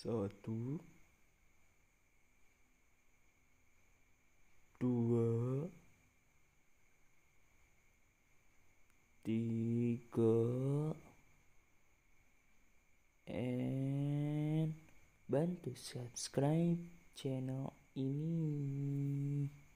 satu dua tiga and bantu subscribe channel ini